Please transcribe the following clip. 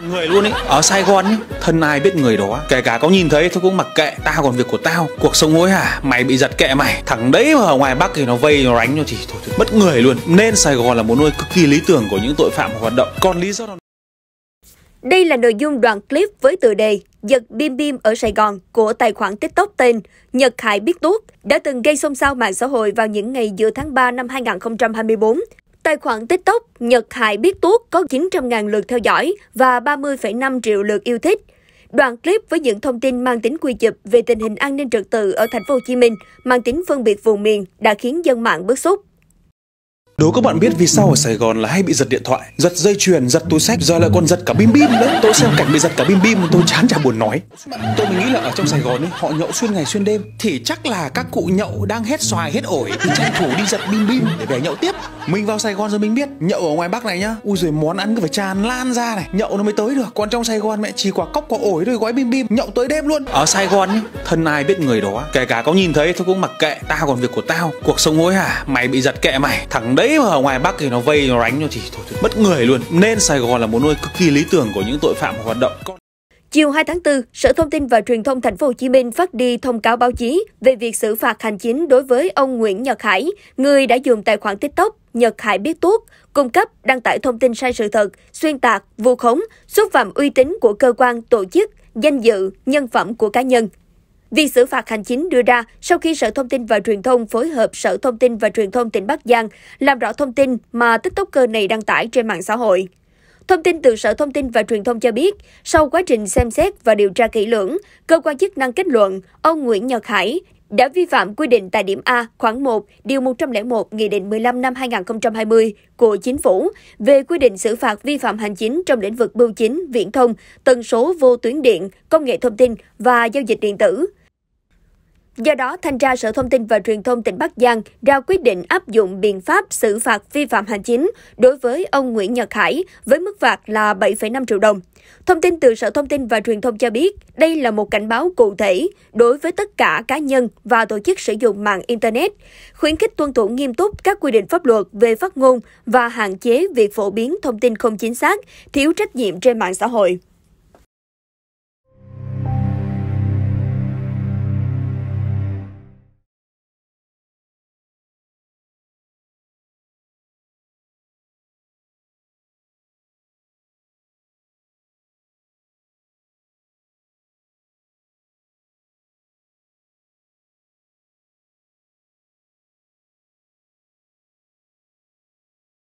thằng người luôn ấy ở sài gòn ấy thân ai biết người đó kể cả có nhìn thấy tôi cũng mặc kệ tao còn việc của tao cuộc sống hối hả mày bị giật kệ mày thằng đấy mà ở ngoài bắc thì nó vây nó đánh cho thì thôi, thôi bất người luôn nên sài gòn là một nơi cực kỳ lý tưởng của những tội phạm hoạt động còn lý do nào? đây là nội dung đoạn clip với tựa đề Giật bim bim ở Sài Gòn của tài khoản TikTok tên Nhật Hải Biết Tuốt đã từng gây xôn xao mạng xã hội vào những ngày giữa tháng 3 năm 2024. Tài khoản TikTok Nhật Hải Biết Tuốt có 900.000 lượt theo dõi và 30,5 triệu lượt yêu thích. Đoạn clip với những thông tin mang tính quy chụp về tình hình an ninh trật tự ở thành phố Hồ Chí Minh, mang tính phân biệt vùng miền đã khiến dân mạng bức xúc. Đố các bạn biết vì sao ở Sài Gòn là hay bị giật điện thoại Giật dây chuyền, giật túi sách, rồi lại còn giật cả bim bim nữa Tôi xem cảnh bị giật cả bim bim tôi chán chả buồn nói Tôi nghĩ là ở trong Sài Gòn ấy, họ nhậu xuyên ngày xuyên đêm Thì chắc là các cụ nhậu đang hết xoài hết ổi Thì tranh thủ đi giật bim bim để về nhậu tiếp Mình vào Sài Gòn rồi mình biết Nhậu ở ngoài Bắc này nhá Ui rồi món ăn cứ phải tràn lan ra này Nhậu nó mới tới được Còn trong Sài Gòn mẹ chỉ quả cốc quả ổi rồi gói bim bim Nhậu tới đêm luôn Ở Sài Gòn ấy, thân ai biết người đó Kể cả có nhìn thấy tôi cũng mặc kệ Tao còn việc của tao Cuộc sống hối hả Mày bị giật kệ mày Thằng đấy đấy mà ở ngoài bắc thì nó vây nó đánh cho chỉ thôi, thôi, bất người luôn nên sài gòn là một nơi cực kỳ lý tưởng của những tội phạm hoạt động Chiều 2 tháng 4, Sở Thông tin và Truyền thông Thành phố Hồ Chí Minh phát đi thông cáo báo chí về việc xử phạt hành chính đối với ông Nguyễn Nhật Hải, người đã dùng tài khoản TikTok Nhật Hải biết tuốt, cung cấp, đăng tải thông tin sai sự thật, xuyên tạc, vu khống, xúc phạm uy tín của cơ quan, tổ chức, danh dự, nhân phẩm của cá nhân. Việc xử phạt hành chính đưa ra sau khi Sở Thông tin và Truyền thông phối hợp Sở Thông tin và Truyền thông tỉnh Bắc Giang làm rõ thông tin mà TikToker này đăng tải trên mạng xã hội. Thông tin từ Sở Thông tin và Truyền thông cho biết, sau quá trình xem xét và điều tra kỹ lưỡng, cơ quan chức năng kết luận ông Nguyễn Nhật Hải đã vi phạm quy định tại điểm A khoảng 1, điều 101 Nghị định 15 năm 2020 của Chính phủ về quy định xử phạt vi phạm hành chính trong lĩnh vực bưu chính, viễn thông, tần số vô tuyến điện, công nghệ thông tin và giao dịch điện tử. Do đó, Thanh tra Sở Thông tin và Truyền thông tỉnh Bắc Giang ra quyết định áp dụng biện pháp xử phạt vi phạm hành chính đối với ông Nguyễn Nhật Hải với mức phạt là 7,5 triệu đồng. Thông tin từ Sở Thông tin và Truyền thông cho biết, đây là một cảnh báo cụ thể đối với tất cả cá nhân và tổ chức sử dụng mạng Internet, khuyến khích tuân thủ nghiêm túc các quy định pháp luật về phát ngôn và hạn chế việc phổ biến thông tin không chính xác, thiếu trách nhiệm trên mạng xã hội.